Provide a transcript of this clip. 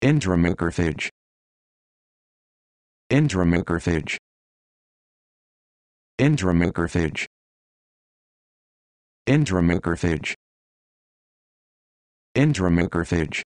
Intramucrophage. Intramucrophage. Intramucrophage. Intramucrophage. Intramucrophage.